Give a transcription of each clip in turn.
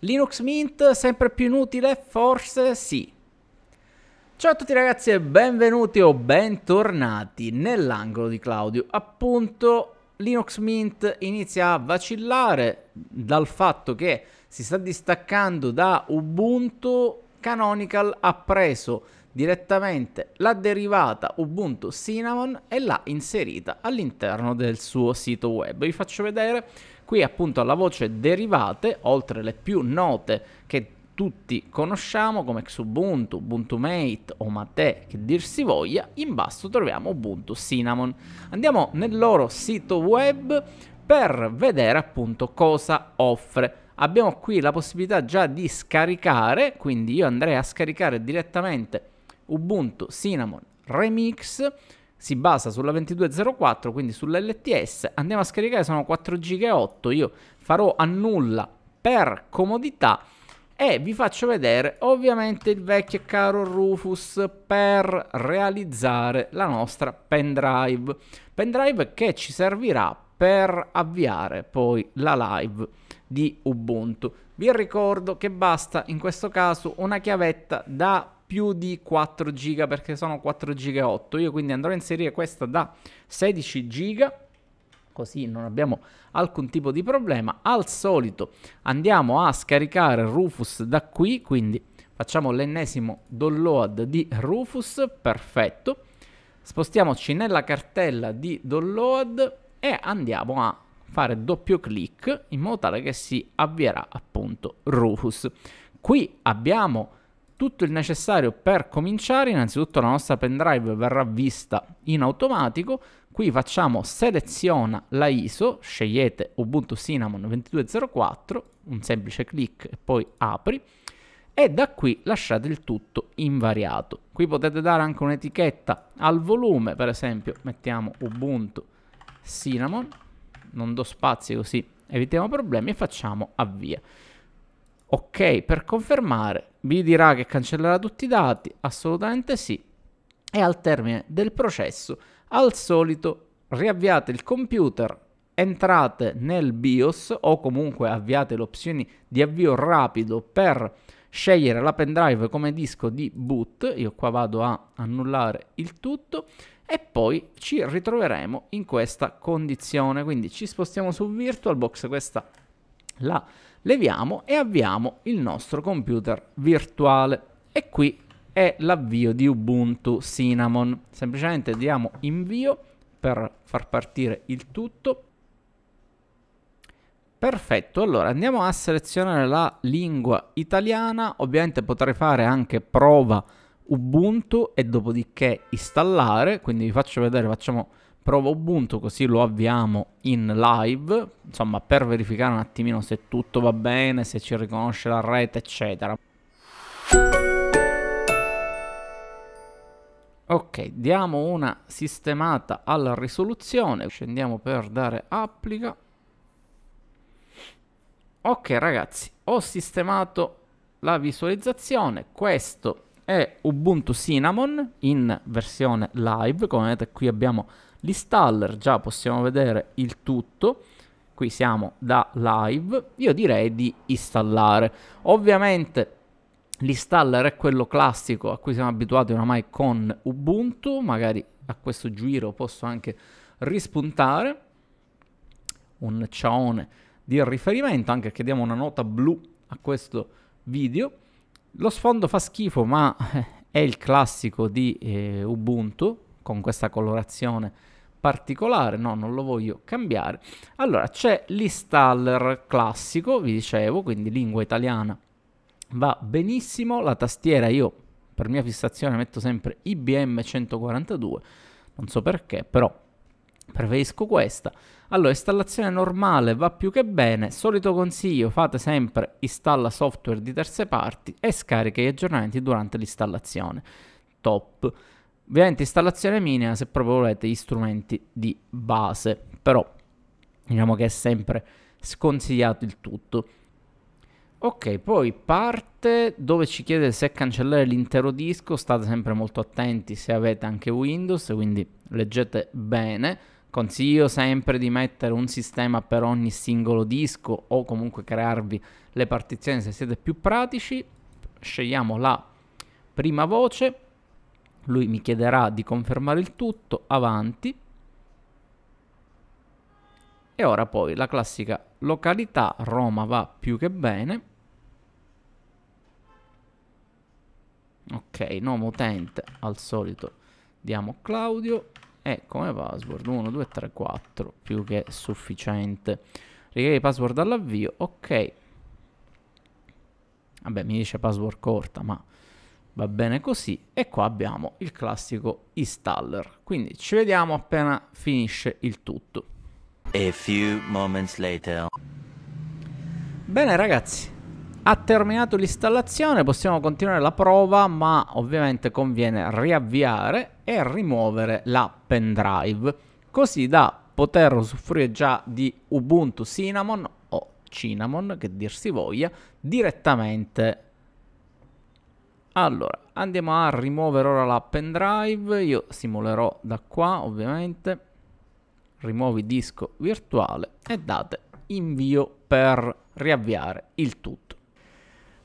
Linux Mint sempre più inutile? Forse sì. Ciao a tutti ragazzi e benvenuti o bentornati nell'angolo di Claudio. Appunto Linux Mint inizia a vacillare dal fatto che si sta distaccando da Ubuntu. Canonical ha preso direttamente la derivata Ubuntu Cinnamon e l'ha inserita all'interno del suo sito web. Vi faccio vedere Qui appunto alla voce derivate, oltre le più note che tutti conosciamo come Xubuntu, Ubuntu Mate o Mate che dir si voglia, in basso troviamo Ubuntu Cinnamon. Andiamo nel loro sito web per vedere appunto cosa offre. Abbiamo qui la possibilità già di scaricare, quindi io andrei a scaricare direttamente Ubuntu Cinnamon Remix si basa sulla 2204, quindi sull'LTS. Andiamo a scaricare, sono 4 giga e 8. Io farò a nulla per comodità e vi faccio vedere ovviamente il vecchio e caro Rufus per realizzare la nostra pendrive. Pendrive che ci servirà per avviare poi la live di Ubuntu. Vi ricordo che basta in questo caso una chiavetta da più di 4 giga perché sono 4 giga 8 io quindi andrò a inserire questa da 16 giga così non abbiamo alcun tipo di problema al solito andiamo a scaricare Rufus da qui quindi facciamo l'ennesimo download di Rufus perfetto spostiamoci nella cartella di download e andiamo a fare doppio clic in modo tale che si avvierà appunto Rufus qui abbiamo tutto il necessario per cominciare, innanzitutto la nostra pendrive verrà vista in automatico, qui facciamo seleziona la ISO, scegliete Ubuntu Cinnamon 2204, un semplice clic e poi apri, e da qui lasciate il tutto invariato. Qui potete dare anche un'etichetta al volume, per esempio mettiamo Ubuntu Cinnamon, non do spazi così evitiamo problemi e facciamo avvia ok per confermare, vi dirà che cancellerà tutti i dati, assolutamente sì, e al termine del processo, al solito, riavviate il computer, entrate nel BIOS o comunque avviate le opzioni di avvio rapido per scegliere la pendrive come disco di boot, io qua vado a annullare il tutto e poi ci ritroveremo in questa condizione, quindi ci spostiamo su VirtualBox, questa la leviamo e avviamo il nostro computer virtuale. E qui è l'avvio di Ubuntu Cinnamon. Semplicemente diamo invio per far partire il tutto. Perfetto, allora andiamo a selezionare la lingua italiana, ovviamente potrei fare anche prova Ubuntu e dopodiché installare, quindi vi faccio vedere, facciamo provo Ubuntu così lo avviamo in live, insomma per verificare un attimino se tutto va bene, se ci riconosce la rete eccetera. Ok, diamo una sistemata alla risoluzione, scendiamo per dare applica. Ok ragazzi, ho sistemato la visualizzazione, questo è Ubuntu Cinnamon in versione live, come vedete qui abbiamo L'installer già possiamo vedere il tutto. Qui siamo da live. Io direi di installare. Ovviamente l'installer è quello classico a cui siamo abituati oramai con Ubuntu. Magari a questo giro posso anche rispuntare un ciaone di riferimento, anche perché diamo una nota blu a questo video. Lo sfondo fa schifo, ma è il classico di eh, Ubuntu, con questa colorazione particolare, no, non lo voglio cambiare. Allora, c'è l'installer classico, vi dicevo, quindi lingua italiana va benissimo, la tastiera io per mia fissazione metto sempre IBM 142, non so perché, però preferisco questa. Allora, installazione normale va più che bene, solito consiglio, fate sempre installa software di terze parti e scarica gli aggiornamenti durante l'installazione. Top. Ovviamente installazione minima se proprio volete gli strumenti di base, però diciamo che è sempre sconsigliato il tutto. Ok, poi parte dove ci chiede se cancellare l'intero disco, state sempre molto attenti se avete anche Windows, quindi leggete bene. Consiglio sempre di mettere un sistema per ogni singolo disco o comunque crearvi le partizioni se siete più pratici. Scegliamo la prima voce lui mi chiederà di confermare il tutto, avanti. E ora poi la classica località, Roma va più che bene. Ok, nome utente, al solito diamo Claudio e come password 1, 2, 3, 4, più che sufficiente. Richiedi password all'avvio, ok. Vabbè, mi dice password corta, ma va bene così e qua abbiamo il classico installer quindi ci vediamo appena finisce il tutto a few moments later bene ragazzi ha terminato l'installazione possiamo continuare la prova ma ovviamente conviene riavviare e rimuovere la pendrive così da poter usufruire già di Ubuntu Cinnamon o Cinnamon che dir si voglia direttamente allora, andiamo a rimuovere ora la pendrive, io simulerò da qua ovviamente, rimuovi disco virtuale e date invio per riavviare il tutto.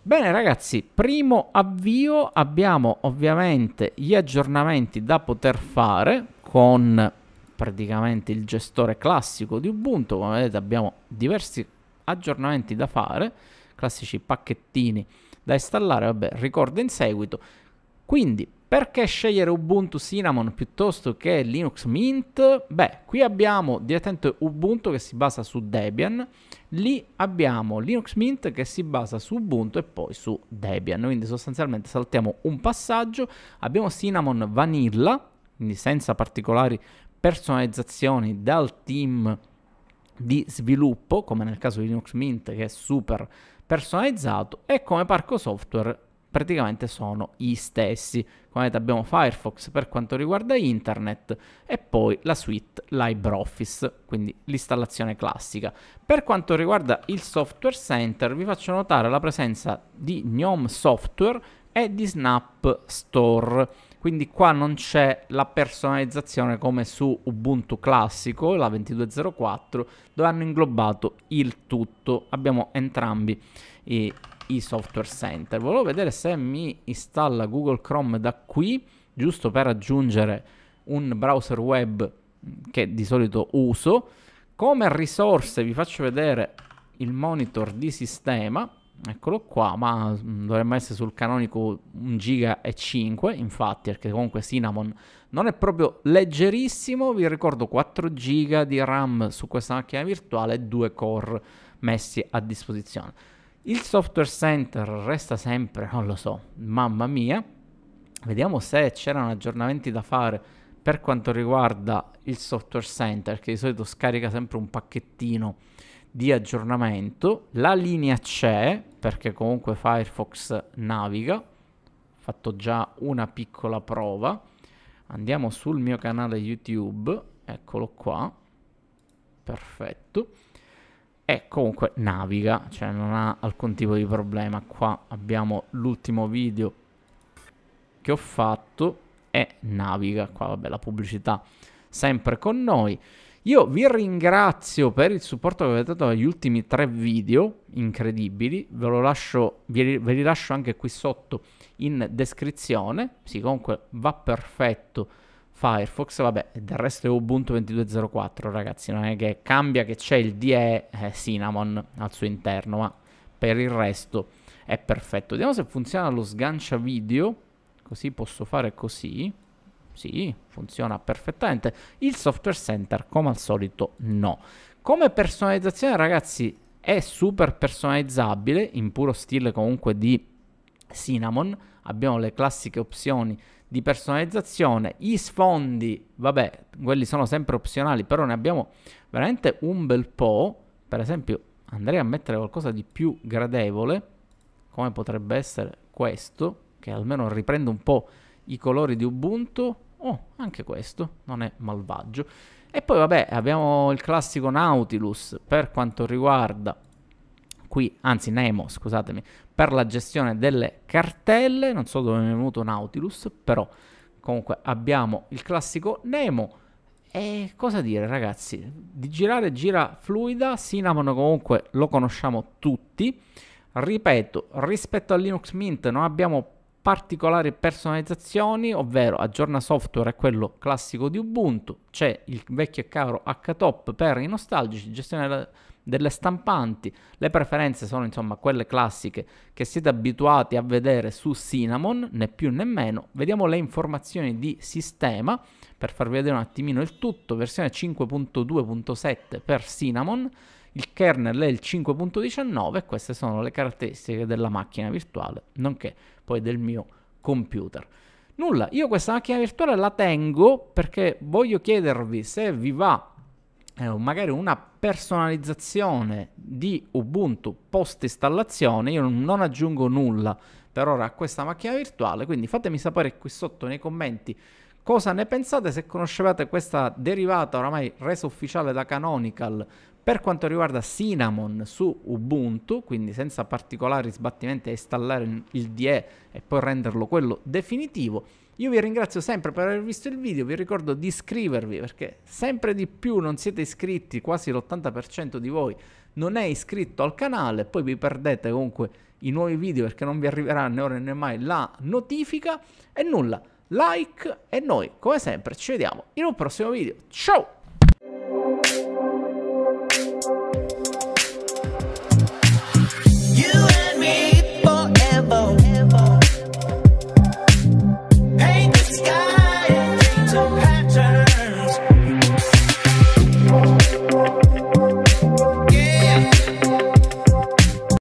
Bene ragazzi, primo avvio, abbiamo ovviamente gli aggiornamenti da poter fare con praticamente il gestore classico di Ubuntu, come vedete abbiamo diversi aggiornamenti da fare, classici pacchettini da installare, vabbè, ricordo in seguito. Quindi, perché scegliere Ubuntu Cinnamon piuttosto che Linux Mint? Beh, qui abbiamo direttamente Ubuntu che si basa su Debian, lì abbiamo Linux Mint che si basa su Ubuntu e poi su Debian. Quindi sostanzialmente saltiamo un passaggio, abbiamo Cinnamon Vanilla, quindi senza particolari personalizzazioni dal team di sviluppo, come nel caso di Linux Mint che è super personalizzato, e come parco software praticamente sono gli stessi. Come vedete abbiamo Firefox per quanto riguarda internet e poi la suite LibreOffice, quindi l'installazione classica. Per quanto riguarda il software center vi faccio notare la presenza di GNOME Software e di Snap Store. Quindi qua non c'è la personalizzazione come su Ubuntu classico, la 2204, dove hanno inglobato il tutto. Abbiamo entrambi i, i software center. Volevo vedere se mi installa Google Chrome da qui, giusto per aggiungere un browser web che di solito uso. Come risorse vi faccio vedere il monitor di sistema Eccolo qua, ma mm, dovremmo essere sul canonico 1 giga e 5, infatti, perché comunque Cinnamon non è proprio leggerissimo, vi ricordo 4 giga di RAM su questa macchina virtuale e 2 core messi a disposizione. Il software center resta sempre, non lo so, mamma mia. Vediamo se c'erano aggiornamenti da fare per quanto riguarda il software center, che di solito scarica sempre un pacchettino di aggiornamento, la linea c'è perché comunque Firefox naviga, ho fatto già una piccola prova, andiamo sul mio canale YouTube, eccolo qua, perfetto, e comunque naviga, cioè non ha alcun tipo di problema, qua abbiamo l'ultimo video che ho fatto e naviga, qua vabbè la pubblicità sempre con noi. Io vi ringrazio per il supporto che avete dato agli ultimi tre video, incredibili, ve, lo lascio, ve li lascio anche qui sotto in descrizione, sì comunque va perfetto Firefox, vabbè, del resto è Ubuntu 22.04 ragazzi, non è che cambia che c'è il DE eh, Cinnamon al suo interno, ma per il resto è perfetto. Vediamo se funziona lo sgancia video, così posso fare così. Sì, funziona perfettamente. Il software center, come al solito, no. Come personalizzazione, ragazzi, è super personalizzabile, in puro stile comunque di Cinnamon. Abbiamo le classiche opzioni di personalizzazione. I sfondi, vabbè, quelli sono sempre opzionali, però ne abbiamo veramente un bel po'. Per esempio, andrei a mettere qualcosa di più gradevole, come potrebbe essere questo, che almeno riprende un po' i colori di Ubuntu Oh, anche questo non è malvagio. E poi vabbè, abbiamo il classico Nautilus per quanto riguarda qui, anzi Nemo, scusatemi, per la gestione delle cartelle, non so dove mi è venuto Nautilus, però comunque abbiamo il classico Nemo. E cosa dire ragazzi, di girare gira fluida, Cinnamon comunque lo conosciamo tutti, ripeto, rispetto a Linux Mint non abbiamo particolari personalizzazioni, ovvero aggiorna software a quello classico di Ubuntu, c'è il vecchio e caro HTOP per i nostalgici, gestione delle stampanti, le preferenze sono insomma quelle classiche che siete abituati a vedere su Cinnamon, né più né meno, vediamo le informazioni di sistema per farvi vedere un attimino il tutto, versione 5.2.7 per Cinnamon, il kernel è il 5.19 e queste sono le caratteristiche della macchina virtuale, nonché poi del mio computer. Nulla, io questa macchina virtuale la tengo perché voglio chiedervi se vi va eh, magari una personalizzazione di Ubuntu post installazione, io non aggiungo nulla per ora a questa macchina virtuale, quindi fatemi sapere qui sotto nei commenti cosa ne pensate se conoscevate questa derivata oramai resa ufficiale da Canonical per quanto riguarda Cinnamon su Ubuntu, quindi senza particolari sbattimenti, installare il DE e poi renderlo quello definitivo. Io vi ringrazio sempre per aver visto il video, vi ricordo di iscrivervi perché sempre di più non siete iscritti, quasi l'80% di voi non è iscritto al canale, poi vi perdete comunque i nuovi video perché non vi arriverà né ora né mai la notifica e nulla, like e noi come sempre ci vediamo in un prossimo video, ciao!